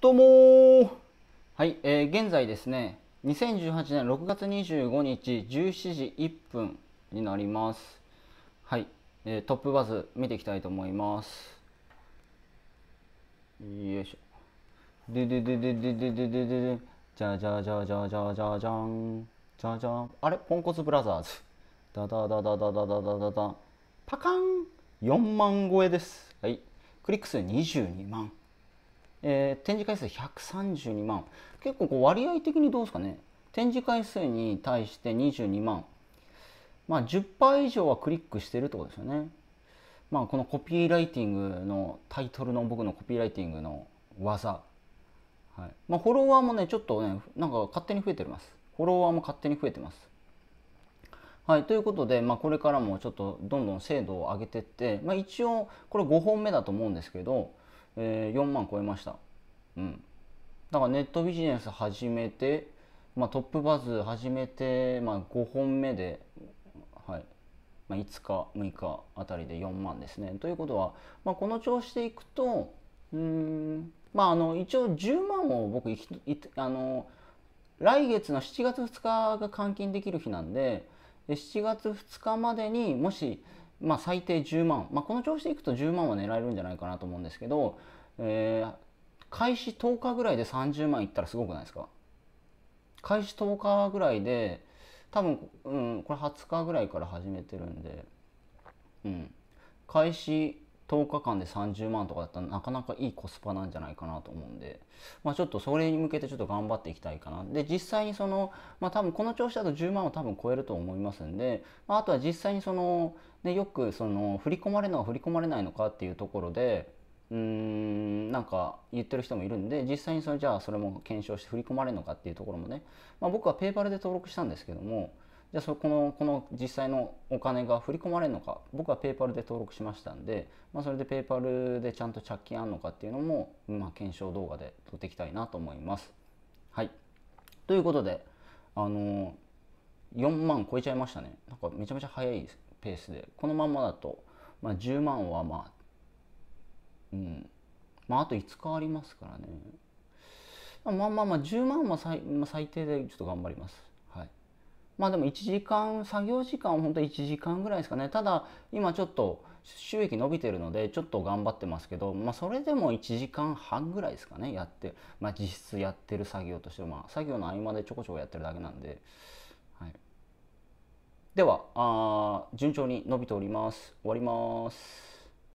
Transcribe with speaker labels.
Speaker 1: どうもはい、えー、現在ですね、2018年6月25日17時1分になります。はい、えー、トップバズ見ていきたいと思います。よいしょ。でででででででででじゃじゃじゃじゃじゃじゃじゃん。じゃじゃん。あれポンコツブラザーズ。だだだだだだだだだだ。パカン !4 万超えです。はい。クリック数22万。えー、展示回数132万結構こう割合的にどうですかね展示回数に対して22万まあ10%以上はクリックしてるってことですよねまあこのコピーライティングのタイトルの僕のコピーライティングの技はいまあ、フォロワーもね、ちょっとね、なんか勝手に増えてます。フォロワーも勝手に増えてます。はい、ということで、まあ、これからもちょっとどんどん精度を上げてって、まあ、一応これ5本目だと思うんですけど、えー、4万超えました。うん。だからネットビジネス始めて、まあ、トップバズ始めて、まあ、5本目で、はいまあ、5日6日あたりで4万ですね。ということは、まあ、この調子でいくとうんまああの一応10万を僕いあの来月の7月2日が換金できる日なんで7月2日までにもし、まあ、最低10万、まあ、この調子でいくと10万は狙えるんじゃないかなと思うんですけど、えー、開始10日ぐらいで30万いったらすごくないですか開始10日ぐらいで多分、うん、これ20日ぐらいから始めてるんで、うん、開始10日間で30万とかだったらなかなかいいコスパなんじゃないかなと思うんで、まあ、ちょっとそれに向けてちょっと頑張っていきたいかなで実際にその、まあ、多分この調子だと10万を多分超えると思いますんで、まあ、あとは実際にその、ね、よくその振り込まれるのは振り込まれないのかっていうところでうーんなんか言ってる人もいるんで実際にそれじゃあそれも検証して振り込まれるのかっていうところもね、まあ、僕はペーパルで登録したんですけどもじゃあそこのこの実際のお金が振り込まれるのか僕はペイパルで登録しましたんで、まあ、それでペイパルでちゃんと着金あんのかっていうのも、まあ、検証動画で撮っていきたいなと思います。はいということであの4万超えちゃいましたねなんかめちゃめちゃ早いペースでこのまんまだと、まあ、10万はまあうんまああと5日ありますからねまあまあまあ10万は最,、まあ、最低でちょっと頑張りますまあでも1時間作業時間は本当1時間ぐらいですかねただ今ちょっと収益伸びてるのでちょっと頑張ってますけど、まあ、それでも1時間半ぐらいですかねやって、まあ、実質やってる作業としてまあ、作業の合間でちょこちょこやってるだけなんで、はい、ではあ順調に伸びております終わります。